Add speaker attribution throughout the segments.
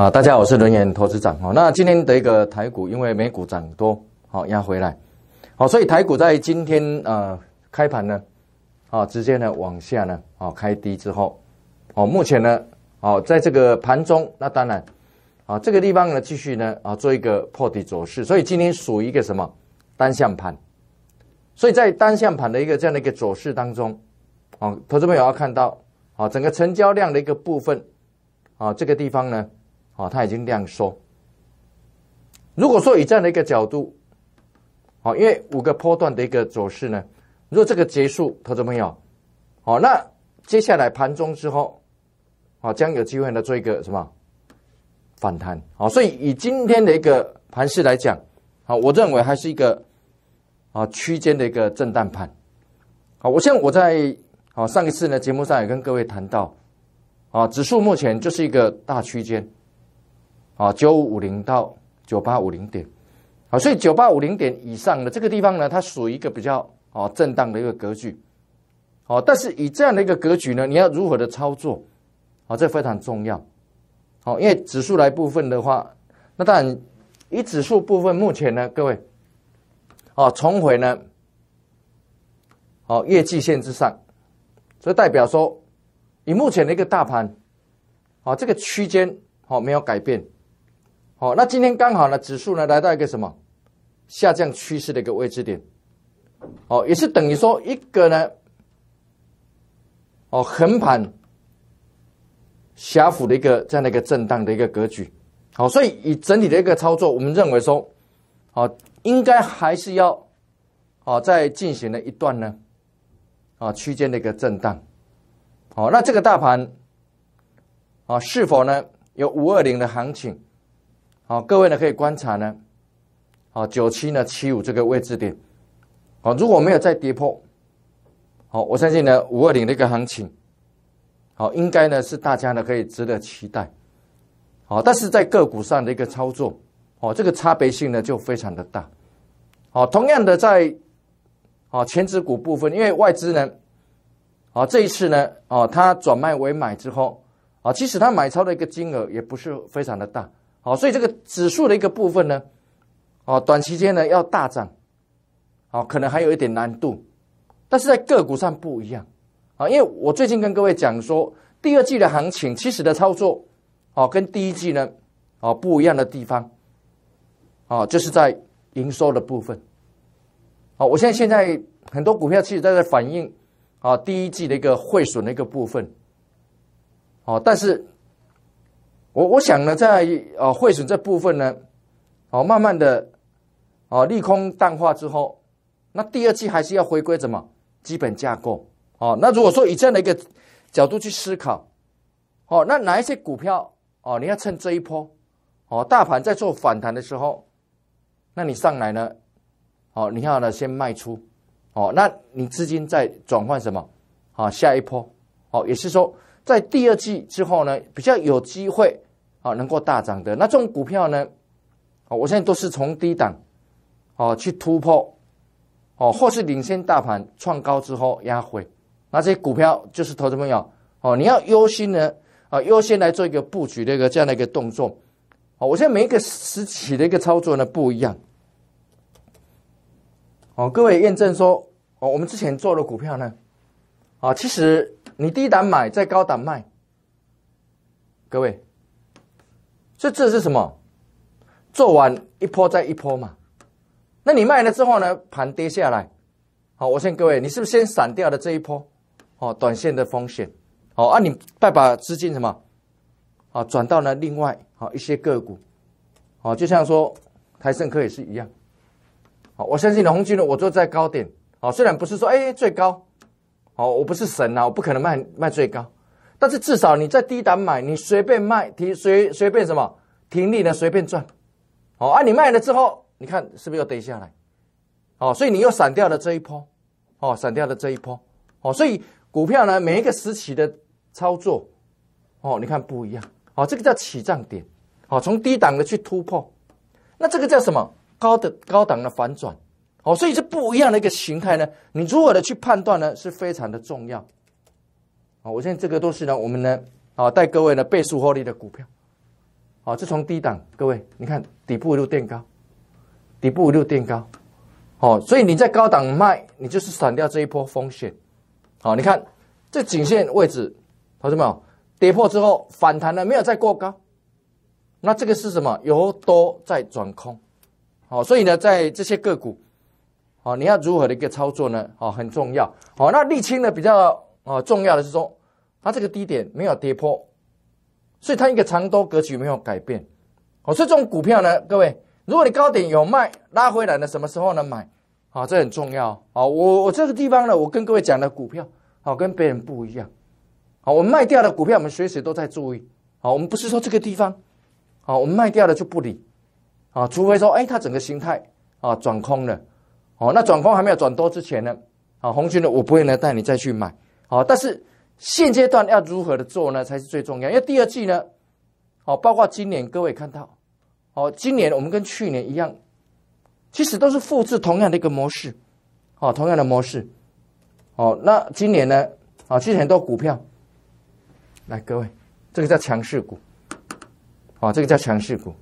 Speaker 1: 啊，大家好，我是轮眼投资长。哦，那今天的一个台股，因为美股涨多，好压回来，好，所以台股在今天呃开盘呢，啊直接呢往下呢，啊开低之后，哦目前呢，哦在这个盘中，那当然，啊这个地方呢继续呢啊做一个破底走势，所以今天属一个什么单向盘，所以在单向盘的一个这样的一个走势当中，啊，投资朋友要看到，啊整个成交量的一个部分，啊这个地方呢。啊，它已经量缩。如果说以这样的一个角度，啊，因为五个波段的一个走势呢，如果这个结束，投资朋友，好，那接下来盘中之后，啊，将有机会呢做一个什么反弹？啊，所以以今天的一个盘势来讲，啊，我认为还是一个啊区间的一个震荡盘。好，我像我在啊上一次呢节目上也跟各位谈到，啊，指数目前就是一个大区间。啊，九五五零到九八五零点，啊，所以九八五零点以上的这个地方呢，它属于一个比较啊震荡的一个格局，哦，但是以这样的一个格局呢，你要如何的操作啊？这非常重要，好，因为指数来部分的话，那当然以指数部分目前呢，各位，啊，重回呢，哦，业绩线之上，所以代表说，以目前的一个大盘，啊，这个区间哦没有改变。好，那今天刚好呢，指数呢来到一个什么下降趋势的一个位置点，哦，也是等于说一个呢，哦，横盘狭幅的一个这样的一个震荡的一个格局，好，所以以整体的一个操作，我们认为说，啊，应该还是要啊再进行了一段呢，啊区间的一个震荡，好，那这个大盘啊是否呢有五二零的行情？好，各位呢可以观察呢，哦，九七呢七五这个位置点，好，如果没有再跌破，好，我相信呢五二零的一个行情，好，应该呢是大家呢可以值得期待，好，但是在个股上的一个操作，哦，这个差别性呢就非常的大，好，同样的在，啊，前指股部分，因为外资呢，啊，这一次呢，哦，它转卖为买之后，啊，即使它买超的一个金额也不是非常的大。好，所以这个指数的一个部分呢，啊，短期间呢要大涨，啊，可能还有一点难度，但是在个股上不一样，啊，因为我最近跟各位讲说，第二季的行情其实的操作，哦，跟第一季呢，哦不一样的地方，啊，就是在营收的部分，啊，我现在现在很多股票其实都在反映，啊，第一季的一个汇损的一个部分，哦，但是。我我想呢，在呃汇损这部分呢，哦，慢慢的，哦，利空淡化之后，那第二季还是要回归什么基本架构？哦，那如果说以这样的一个角度去思考，哦，那哪一些股票哦，你要趁这一波，哦，大盘在做反弹的时候，那你上来呢？哦，你要呢先卖出，哦，那你资金在转换什么？啊，下一波，哦，也是说。在第二季之后呢，比较有机会啊，能够大涨的那这种股票呢，啊，我现在都是从低档哦去突破，哦，或是领先大盘创高之后压回，那这些股票就是投资朋友哦，你要优先呢啊，优先来做一个布局的一个这样的一个动作，哦，我现在每一个时期的一个操作呢不一样，哦，各位验证说哦，我们之前做的股票呢，啊，其实。你低档买，在高档卖，各位，所以这是什么？做完一波再一波嘛。那你卖了之后呢？盘跌下来，好，我劝各位，你是不是先散掉了这一波？哦，短线的风险，好，啊，你再把资金什么，啊，转到了另外好一些个股，好，就像说台盛科也是一样，好，我相信的红巨我做在高点，好，虽然不是说哎最高。哦，我不是神呐，我不可能卖卖最高，但是至少你在低档买，你随便卖，停随随便什么停利呢，随便赚。哦，啊，你卖了之后，你看是不是又跌下来？哦，所以你又闪掉了这一波，哦，闪掉了这一波，哦，所以股票呢每一个时期的操作，哦，你看不一样，哦，这个叫起涨点，哦，从低档的去突破，那这个叫什么？高的高档的反转。好，所以这不一样的一个形态呢。你如何的去判断呢？是非常的重要。好，我现在这个都西呢，我们呢，好带各位呢，背熟获利的股票。好，这从低档，各位，你看底部一路垫高，底部一路垫高。好，所以你在高档卖，你就是闪掉这一波风险。好，你看这颈线位置，同志们，跌破之后反弹了，没有再过高。那这个是什么？由多再转空。好，所以呢，在这些个股。哦，你要如何的一个操作呢？哦，很重要。哦，那沥青呢比较哦重要的是说，它这个低点没有跌破，所以它一个长多格局没有改变。哦，所以这种股票呢，各位，如果你高点有卖拉回来呢，什么时候能买？啊，这很重要。啊，我我这个地方呢，我跟各位讲的股票，好跟别人不一样。好，我卖掉的股票，我们随时都在注意。好，我们不是说这个地方，好，我们卖掉了就不理。啊，除非说，哎，它整个形态啊转空了。哦，那转空还没有转多之前呢，啊，红军呢，我不会呢带你再去买，好，但是现阶段要如何的做呢才是最重要，因为第二季呢，哦，包括今年各位看到，哦，今年我们跟去年一样，其实都是复制同样的一个模式，哦，同样的模式，哦，那今年呢，啊，其实很多股票，来各位，这个叫强势股，啊，这个叫强势股，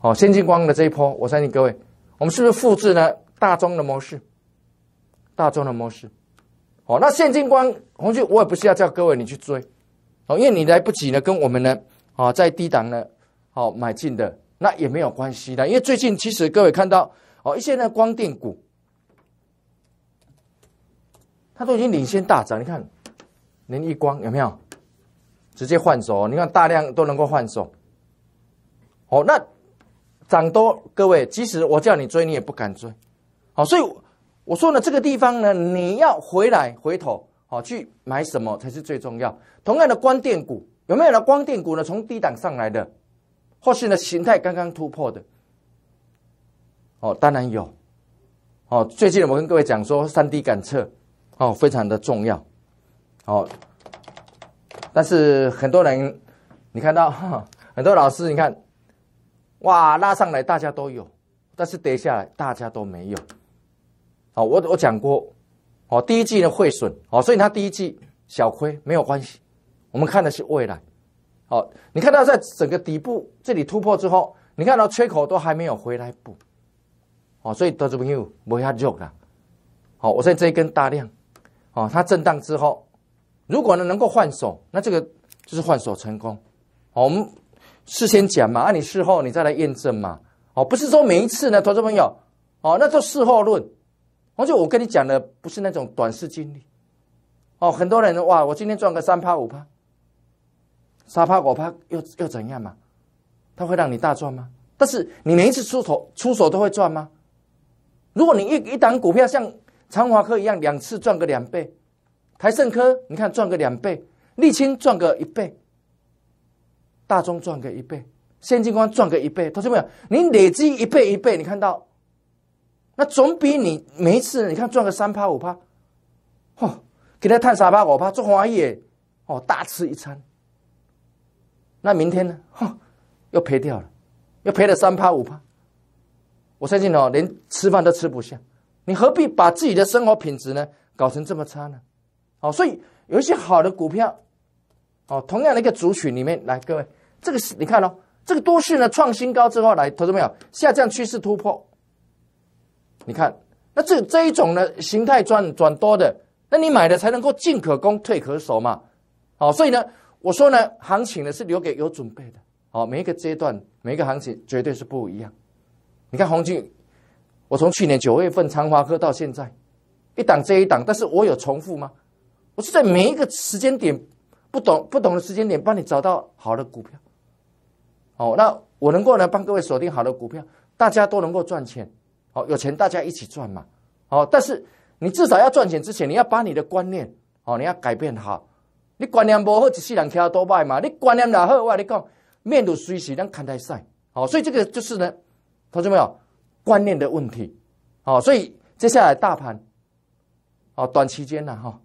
Speaker 1: 哦，先进光的这一波，我相信各位，我们是不是复制呢？大宗的模式，大宗的模式，哦，那现金光红旭，我也不是要叫各位你去追，哦，因为你来不及呢，跟我们呢，啊，在低档呢，好买进的，那也没有关系的，因为最近其实各位看到，哦，一些呢光电股，它都已经领先大涨，你看，连一光有没有，直接换手，你看大量都能够换手，哦，那涨多，各位即使我叫你追，你也不敢追。好，所以我说呢，这个地方呢，你要回来回头，好去买什么才是最重要。同样的，光电股有没有了？光电股呢，从低档上来的，或是呢形态刚刚突破的，哦，当然有。哦，最近我跟各位讲说三 D 感测，哦，非常的重要。哦，但是很多人，你看到很多老师，你看，哇，拉上来大家都有，但是跌下来大家都没有。我我讲过，哦，第一季呢会损，哦，所以它第一季小亏没有关系，我们看的是未来，哦，你看到在整个底部这里突破之后，你看到缺口都还没有回来补，哦，所以投资朋友不要急了，好，我现在这一根大量，哦，它震荡之后，如果呢能够换手，那这个就是换手成功，哦，我们事先讲嘛，那你事后你再来验证嘛，哦，不是说每一次呢，投资朋友，哦，那就事后论。而且我跟你讲的不是那种短视经历，哦，很多人哇，我今天赚个三趴五趴，三趴五趴又又怎样嘛？他会让你大赚吗？但是你每一次出手出手都会赚吗？如果你一一档股票像长华科一样两次赚个两倍，台盛科你看赚个两倍，沥青赚个一倍，大中赚个一倍，现金光赚个一倍，同学们，你累积一倍一倍，你看到？那总比你每一次你看赚个三趴五趴，嚯，给他叹三趴五趴，做红花也，哦，大吃一餐。那明天呢？嚯，又赔掉了，又赔了三趴五趴。我相信哦，连吃饭都吃不下。你何必把自己的生活品质呢搞成这么差呢？哦，所以有一些好的股票，哦，同样的一个主选里面来，各位，这个是你看哦，这个多势呢创新高之后来，投资没有下降趋势突破。你看，那这这一种呢形态转转多的，那你买的才能够进可攻退可守嘛。好，所以呢，我说呢，行情呢是留给有准备的。好，每一个阶段每一个行情绝对是不一样。你看，红军，我从去年九月份长华科到现在，一档接一档，但是我有重复吗？我是在每一个时间点不懂不懂的时间点帮你找到好的股票。哦，那我能够呢帮各位锁定好的股票，大家都能够赚钱。哦，有钱大家一起赚嘛！哦，但是你至少要赚钱之前，你要把你的观念哦，你要改变好。你观念不好，只是两 K 多卖嘛。你观念老好，我跟你讲，面如随时人看待赛。哦，所以这个就是呢，同学们有观念的问题。哦，所以接下来大盘哦，短期间呢，哈，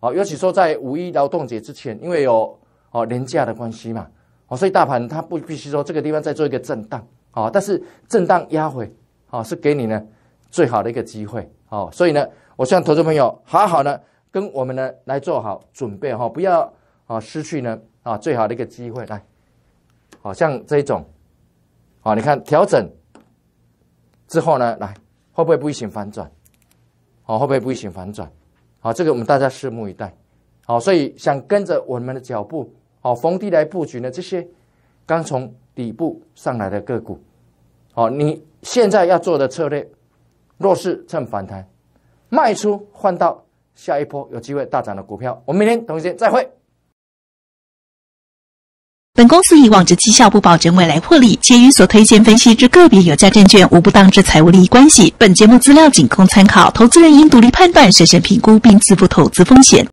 Speaker 1: 哦，尤其说在五一劳动节之前，因为有哦年假的关系嘛，哦，所以大盘它不必须说这个地方再做一个震荡，哦，但是震荡压回。啊，是给你呢最好的一个机会，好，所以呢，我希望投资朋友好好呢跟我们呢来做好准备，哈，不要啊失去呢啊最好的一个机会，来，好，像这种，哦，你看调整之后呢，来会不会不会行反转？好，会不会不会行反转？好，这个我们大家拭目以待，好，所以想跟着我们的脚步，好，逢低来布局呢这些刚从底部上来的个股，好，你。现在要做的策略，弱势趁反弹，卖出换到下一波有机会大涨的股票。我们明天同一时间再会。本公司以往之绩效不保证未来获利，且与所推荐分析之个别有价证券无不当之财务利益关系。本节目资料仅供参考，投资人应独立判断、审慎评估并自负投资风险。